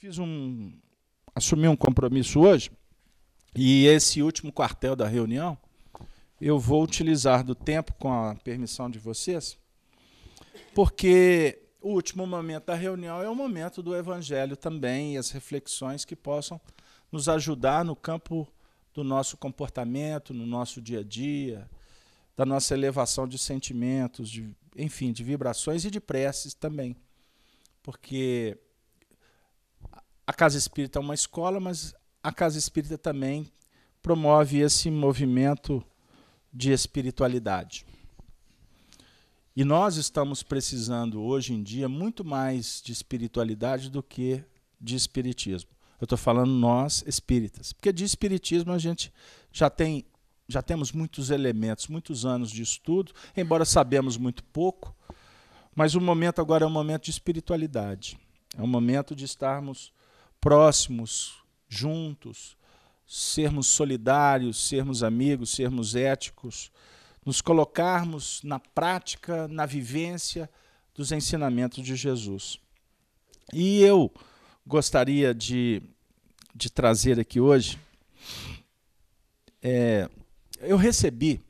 fiz um. assumi um compromisso hoje, e esse último quartel da reunião, eu vou utilizar do tempo, com a permissão de vocês, porque o último momento da reunião é o momento do evangelho também e as reflexões que possam nos ajudar no campo do nosso comportamento, no nosso dia a dia, da nossa elevação de sentimentos, de, enfim, de vibrações e de preces também. Porque a Casa Espírita é uma escola, mas a Casa Espírita também promove esse movimento de espiritualidade. E nós estamos precisando hoje em dia muito mais de espiritualidade do que de espiritismo. Eu estou falando nós espíritas, porque de espiritismo a gente já tem já temos muitos elementos, muitos anos de estudo, embora sabemos muito pouco, mas o momento agora é um momento de espiritualidade. É um momento de estarmos próximos, juntos, sermos solidários, sermos amigos, sermos éticos, nos colocarmos na prática, na vivência dos ensinamentos de Jesus. E eu gostaria de, de trazer aqui hoje. É, eu recebi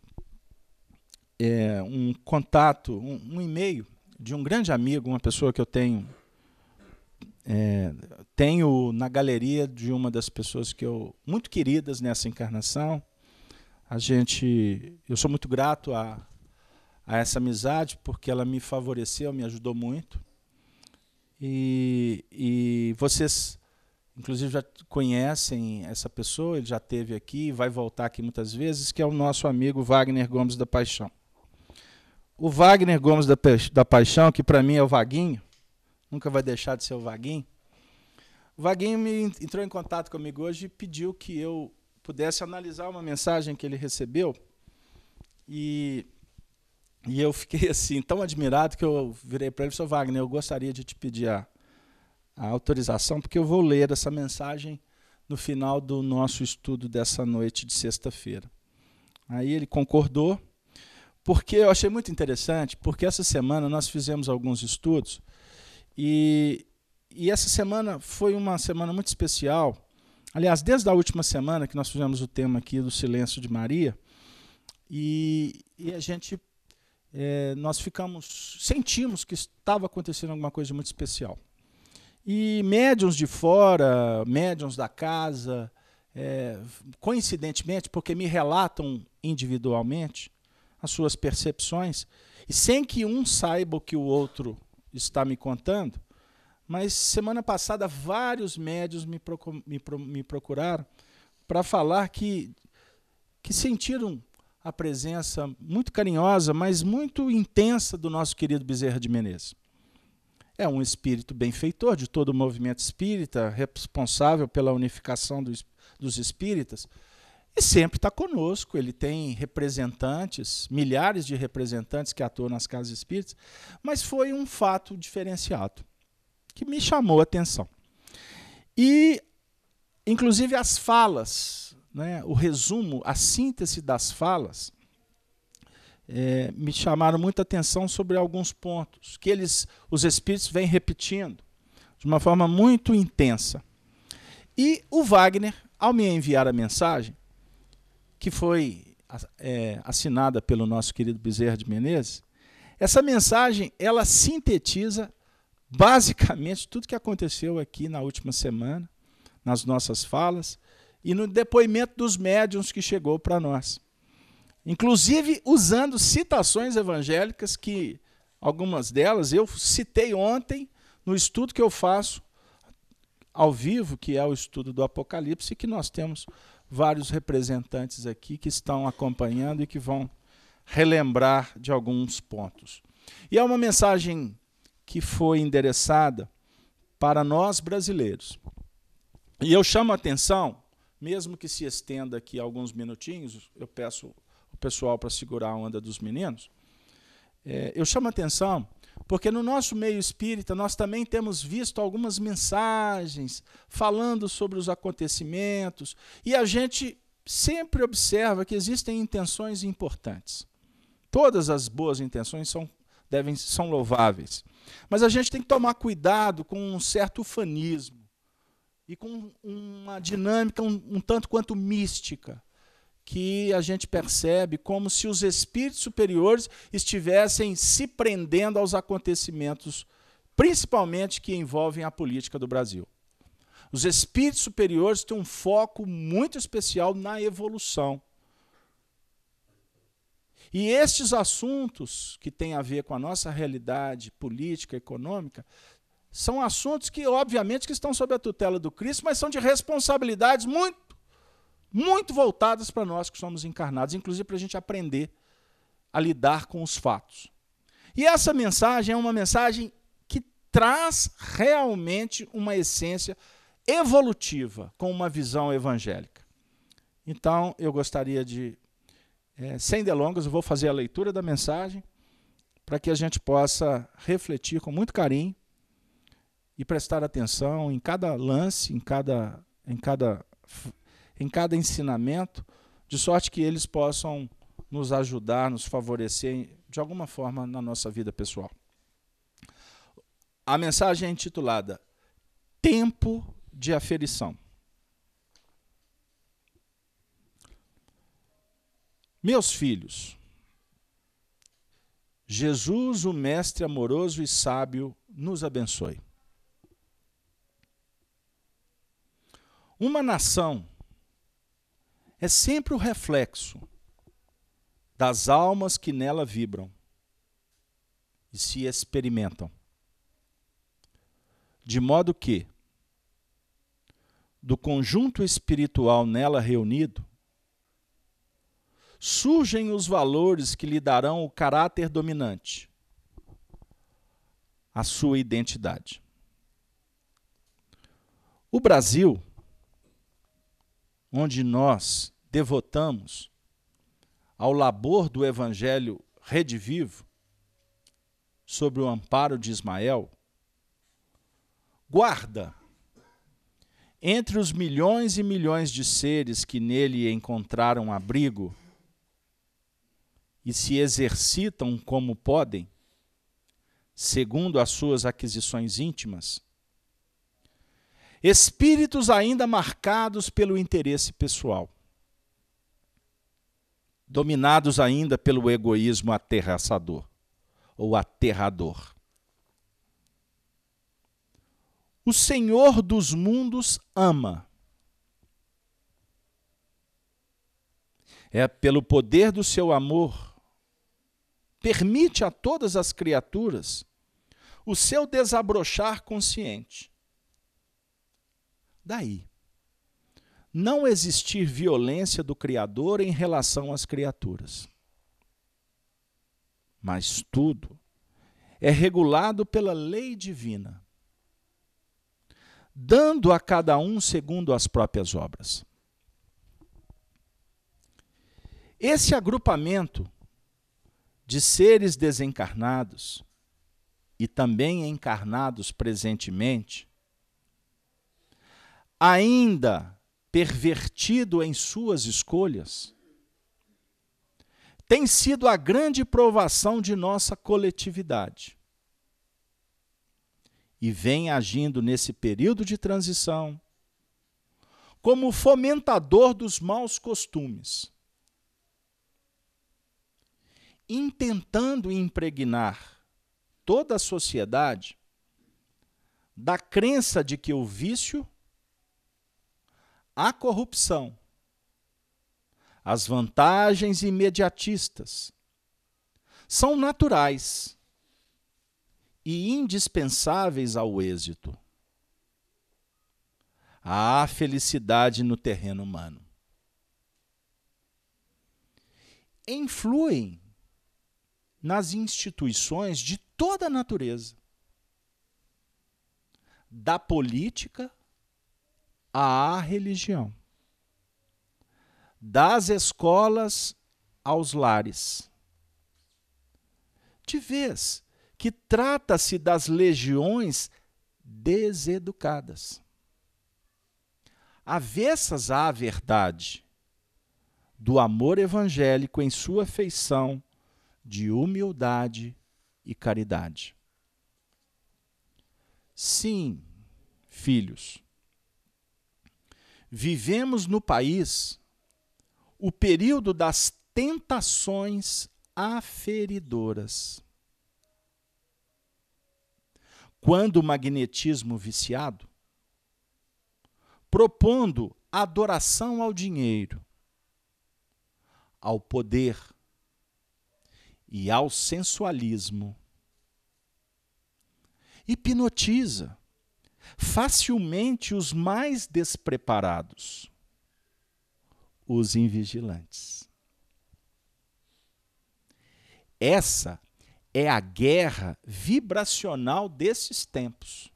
é, um contato, um, um e-mail de um grande amigo, uma pessoa que eu tenho é, tenho na galeria de uma das pessoas que eu muito queridas nessa encarnação. A gente, eu sou muito grato a, a essa amizade porque ela me favoreceu, me ajudou muito. E, e vocês, inclusive, já conhecem essa pessoa. Ele já teve aqui vai voltar aqui muitas vezes, que é o nosso amigo Wagner Gomes da Paixão. O Wagner Gomes da, da Paixão, que para mim é o Vaguinho, nunca vai deixar de ser o Vaguinho. O Vaguinho me entrou em contato comigo hoje e pediu que eu pudesse analisar uma mensagem que ele recebeu. E, e eu fiquei assim tão admirado que eu virei para ele e disse, Wagner, eu gostaria de te pedir a, a autorização, porque eu vou ler essa mensagem no final do nosso estudo dessa noite de sexta-feira. Aí ele concordou, porque eu achei muito interessante, porque essa semana nós fizemos alguns estudos e e essa semana foi uma semana muito especial. Aliás, desde a última semana que nós fizemos o tema aqui do silêncio de Maria, e, e a gente, é, nós ficamos, sentimos que estava acontecendo alguma coisa muito especial. E médiums de fora, médiums da casa, é, coincidentemente, porque me relatam individualmente as suas percepções, e sem que um saiba o que o outro está me contando, mas semana passada vários médios me, me, me procuraram para falar que, que sentiram a presença muito carinhosa, mas muito intensa do nosso querido Bezerra de Menezes. É um espírito benfeitor de todo o movimento espírita, responsável pela unificação dos, dos espíritas, e sempre está conosco. Ele tem representantes, milhares de representantes que atuam nas casas espíritas, mas foi um fato diferenciado que me chamou a atenção. E, inclusive, as falas, né, o resumo, a síntese das falas, é, me chamaram muita atenção sobre alguns pontos que eles, os espíritos, vêm repetindo de uma forma muito intensa. E o Wagner, ao me enviar a mensagem, que foi é, assinada pelo nosso querido Bezerra de Menezes, essa mensagem ela sintetiza basicamente tudo que aconteceu aqui na última semana, nas nossas falas e no depoimento dos médiums que chegou para nós. Inclusive usando citações evangélicas que algumas delas eu citei ontem no estudo que eu faço ao vivo, que é o estudo do Apocalipse, que nós temos vários representantes aqui que estão acompanhando e que vão relembrar de alguns pontos. E é uma mensagem que foi endereçada para nós brasileiros. E eu chamo a atenção, mesmo que se estenda aqui alguns minutinhos, eu peço o pessoal para segurar a onda dos meninos. É, eu chamo a atenção porque no nosso meio espírita nós também temos visto algumas mensagens falando sobre os acontecimentos e a gente sempre observa que existem intenções importantes. Todas as boas intenções são devem são louváveis. Mas a gente tem que tomar cuidado com um certo ufanismo e com uma dinâmica um, um tanto quanto mística que a gente percebe como se os espíritos superiores estivessem se prendendo aos acontecimentos, principalmente que envolvem a política do Brasil. Os espíritos superiores têm um foco muito especial na evolução. E estes assuntos que têm a ver com a nossa realidade política, econômica, são assuntos que, obviamente, que estão sob a tutela do Cristo, mas são de responsabilidades muito, muito voltadas para nós que somos encarnados, inclusive para a gente aprender a lidar com os fatos. E essa mensagem é uma mensagem que traz realmente uma essência evolutiva com uma visão evangélica. Então, eu gostaria de é, sem delongas, eu vou fazer a leitura da mensagem para que a gente possa refletir com muito carinho e prestar atenção em cada lance, em cada, em cada, em cada ensinamento, de sorte que eles possam nos ajudar, nos favorecer de alguma forma na nossa vida pessoal. A mensagem é intitulada Tempo de Aferição. Meus filhos, Jesus, o Mestre amoroso e sábio, nos abençoe. Uma nação é sempre o reflexo das almas que nela vibram e se experimentam. De modo que, do conjunto espiritual nela reunido, surgem os valores que lhe darão o caráter dominante, a sua identidade. O Brasil, onde nós devotamos ao labor do Evangelho redivivo, sobre o amparo de Ismael, guarda entre os milhões e milhões de seres que nele encontraram abrigo e se exercitam como podem, segundo as suas aquisições íntimas, espíritos ainda marcados pelo interesse pessoal, dominados ainda pelo egoísmo aterraçador ou aterrador. O Senhor dos mundos ama. É pelo poder do seu amor permite a todas as criaturas o seu desabrochar consciente. Daí, não existir violência do Criador em relação às criaturas. Mas tudo é regulado pela lei divina, dando a cada um segundo as próprias obras. Esse agrupamento de seres desencarnados e também encarnados presentemente, ainda pervertido em suas escolhas, tem sido a grande provação de nossa coletividade. E vem agindo nesse período de transição como fomentador dos maus costumes intentando impregnar toda a sociedade da crença de que o vício, a corrupção, as vantagens imediatistas são naturais e indispensáveis ao êxito, à felicidade no terreno humano. Influem nas instituições de toda a natureza da política à religião, das escolas aos lares. De vez que trata-se das legiões deseducadas, avessas à verdade, do amor evangélico em sua feição de humildade e caridade. Sim, filhos, vivemos no país o período das tentações aferidoras. Quando o magnetismo viciado, propondo adoração ao dinheiro, ao poder, e ao sensualismo. Hipnotiza facilmente os mais despreparados, os invigilantes. Essa é a guerra vibracional desses tempos.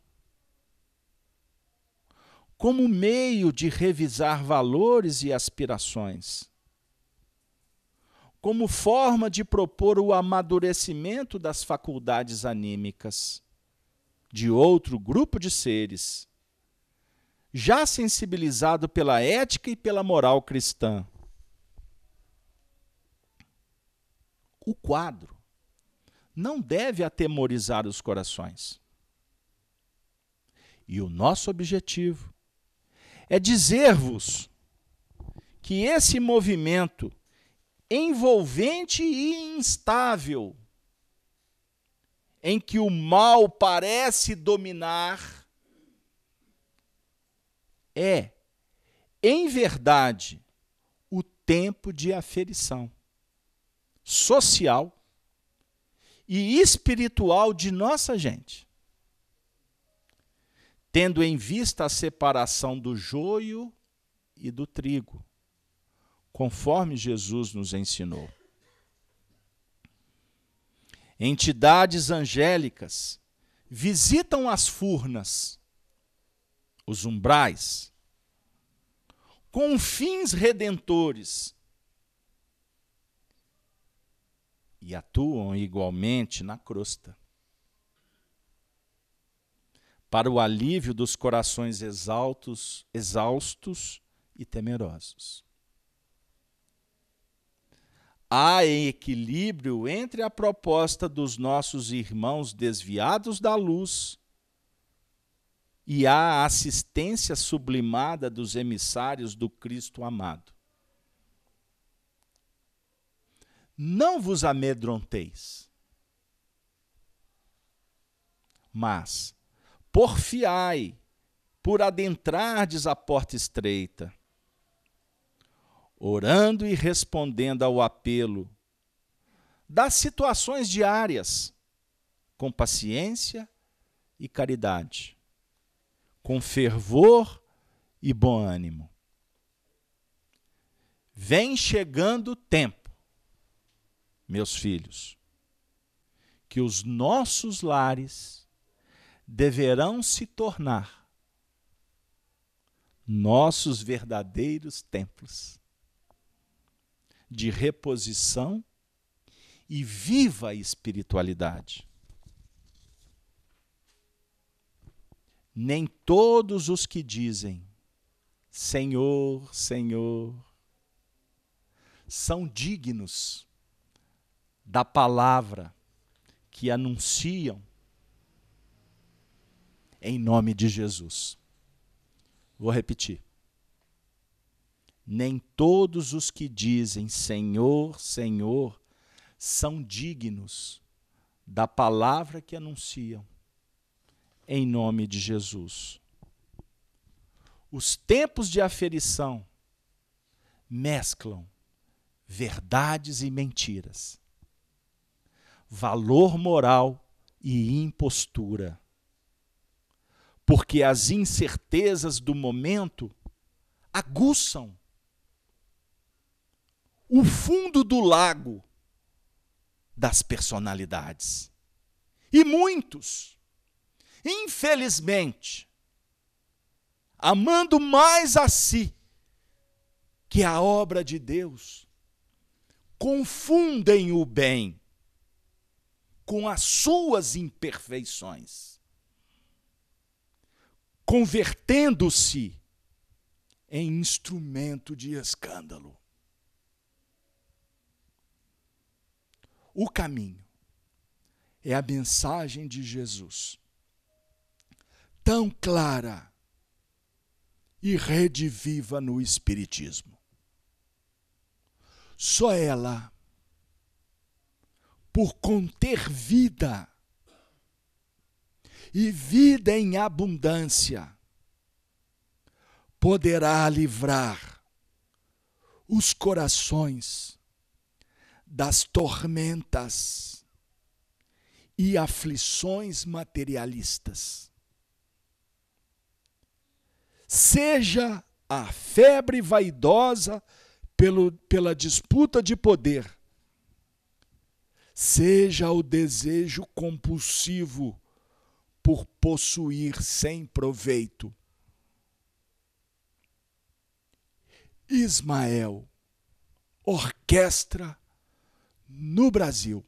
Como meio de revisar valores e aspirações como forma de propor o amadurecimento das faculdades anímicas de outro grupo de seres, já sensibilizado pela ética e pela moral cristã. O quadro não deve atemorizar os corações. E o nosso objetivo é dizer-vos que esse movimento envolvente e instável, em que o mal parece dominar, é, em verdade, o tempo de aferição social e espiritual de nossa gente. Tendo em vista a separação do joio e do trigo conforme Jesus nos ensinou. Entidades angélicas visitam as furnas, os umbrais, com fins redentores e atuam igualmente na crosta. Para o alívio dos corações exaltos, exaustos e temerosos há equilíbrio entre a proposta dos nossos irmãos desviados da luz e a assistência sublimada dos emissários do Cristo amado. Não vos amedronteis, mas porfiai por adentrardes a porta estreita orando e respondendo ao apelo das situações diárias, com paciência e caridade, com fervor e bom ânimo. Vem chegando o tempo, meus filhos, que os nossos lares deverão se tornar nossos verdadeiros templos de reposição e viva a espiritualidade. Nem todos os que dizem Senhor, Senhor são dignos da palavra que anunciam em nome de Jesus. Vou repetir nem todos os que dizem Senhor, Senhor são dignos da palavra que anunciam, em nome de Jesus. Os tempos de aferição mesclam verdades e mentiras, valor moral e impostura, porque as incertezas do momento aguçam o fundo do lago das personalidades. E muitos, infelizmente, amando mais a si que a obra de Deus, confundem o bem com as suas imperfeições, convertendo-se em instrumento de escândalo. o caminho. É a mensagem de Jesus. Tão clara e rediviva no Espiritismo. Só ela, por conter vida, e vida em abundância, poderá livrar os corações das tormentas e aflições materialistas. Seja a febre vaidosa pelo, pela disputa de poder, seja o desejo compulsivo por possuir sem proveito. Ismael orquestra no Brasil.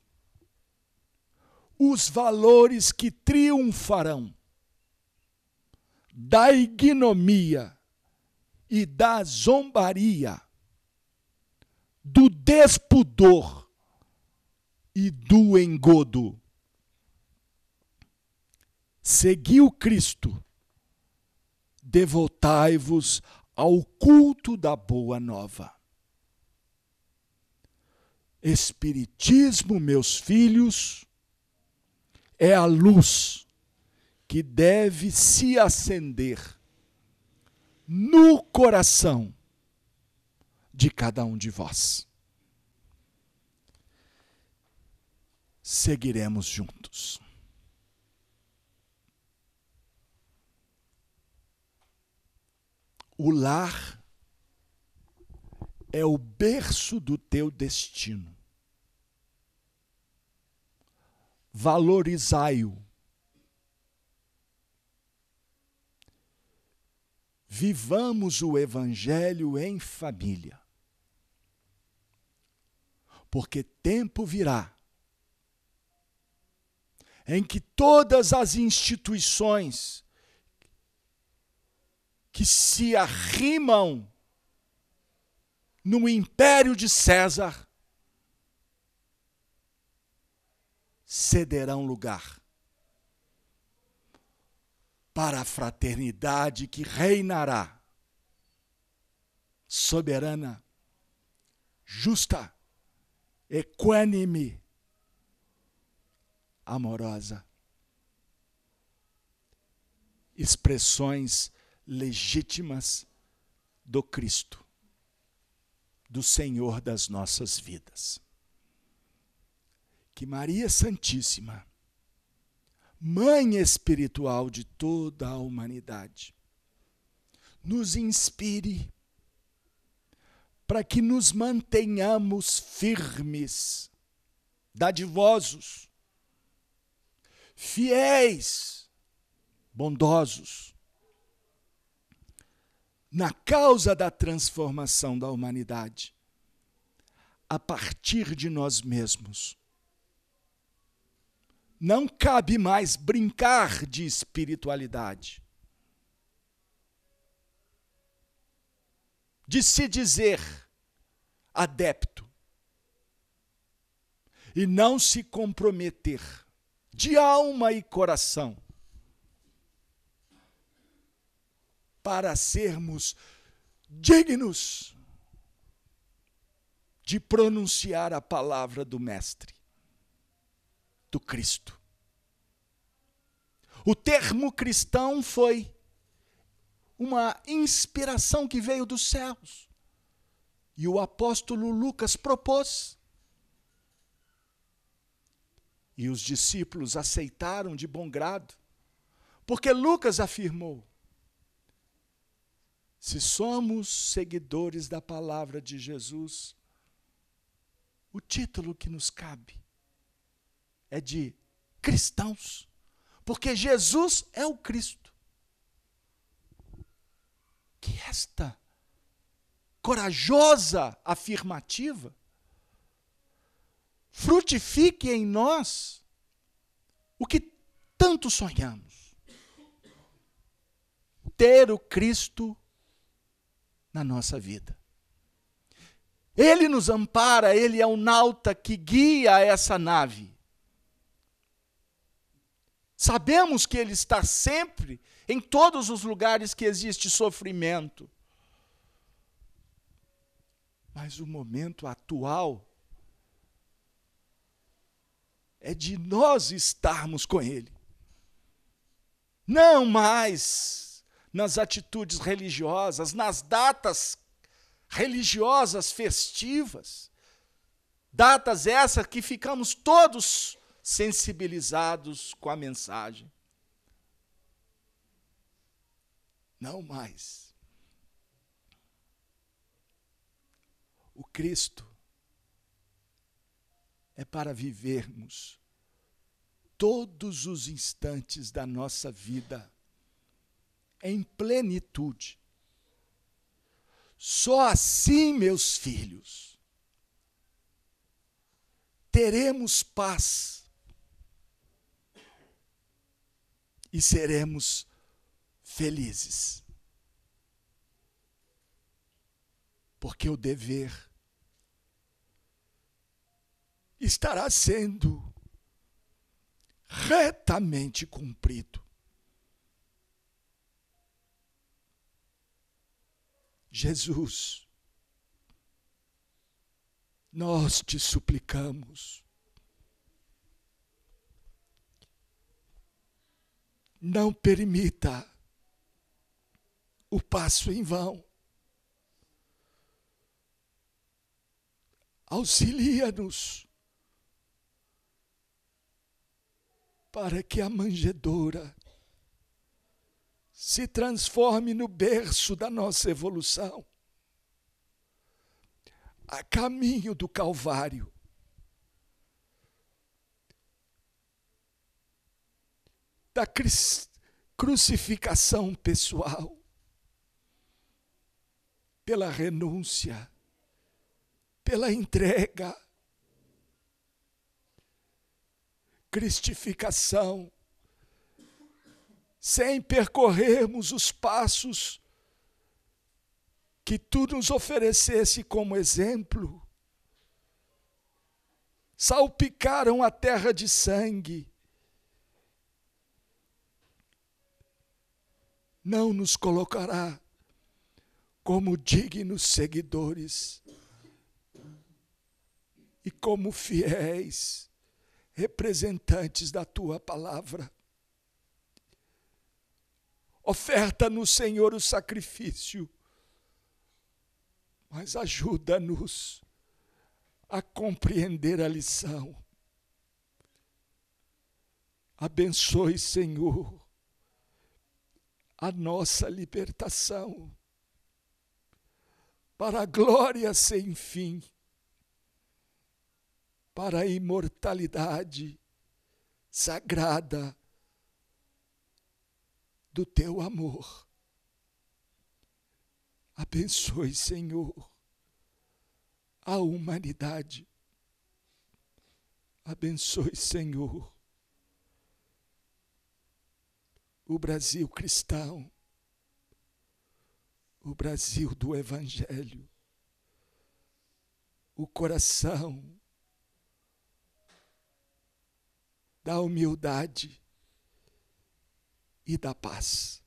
Os valores que triunfarão da ignomia e da zombaria, do despudor e do engodo. Seguiu Cristo, devotai-vos ao culto da Boa Nova. Espiritismo, meus filhos, é a luz que deve se acender no coração de cada um de vós. Seguiremos juntos. O lar é o berço do teu destino. valorizai-o. Vivamos o Evangelho em família. Porque tempo virá em que todas as instituições que se arrimam no império de César cederão lugar para a fraternidade que reinará, soberana, justa, equânime, amorosa. Expressões legítimas do Cristo, do Senhor das nossas vidas que Maria Santíssima, Mãe espiritual de toda a humanidade, nos inspire para que nos mantenhamos firmes, dadivosos, fiéis, bondosos, na causa da transformação da humanidade, a partir de nós mesmos não cabe mais brincar de espiritualidade. De se dizer adepto. E não se comprometer de alma e coração para sermos dignos de pronunciar a palavra do Mestre do Cristo. O termo cristão foi uma inspiração que veio dos céus. E o apóstolo Lucas propôs. E os discípulos aceitaram de bom grado, porque Lucas afirmou: se somos seguidores da palavra de Jesus, o título que nos cabe é de cristãos. Porque Jesus é o Cristo. Que esta corajosa afirmativa frutifique em nós o que tanto sonhamos. Ter o Cristo na nossa vida. Ele nos ampara, ele é o nauta que guia essa nave. Sabemos que Ele está sempre em todos os lugares que existe sofrimento. Mas o momento atual é de nós estarmos com Ele. Não mais nas atitudes religiosas, nas datas religiosas festivas, datas essas que ficamos todos sensibilizados com a mensagem. Não mais. O Cristo é para vivermos todos os instantes da nossa vida em plenitude. Só assim, meus filhos, teremos paz e seremos felizes. Porque o dever estará sendo retamente cumprido. Jesus, nós te suplicamos Não permita o passo em vão. Auxilia-nos para que a manjedoura se transforme no berço da nossa evolução. A caminho do Calvário, da crucificação pessoal, pela renúncia, pela entrega, cristificação, sem percorrermos os passos que tu nos oferecesse como exemplo, salpicaram a terra de sangue não nos colocará como dignos seguidores e como fiéis representantes da tua palavra. Oferta no Senhor o sacrifício, mas ajuda-nos a compreender a lição. Abençoe, Senhor, a nossa libertação, para a glória sem fim, para a imortalidade sagrada do teu amor. Abençoe, Senhor, a humanidade. Abençoe, Senhor o Brasil cristão, o Brasil do Evangelho, o coração da humildade e da paz.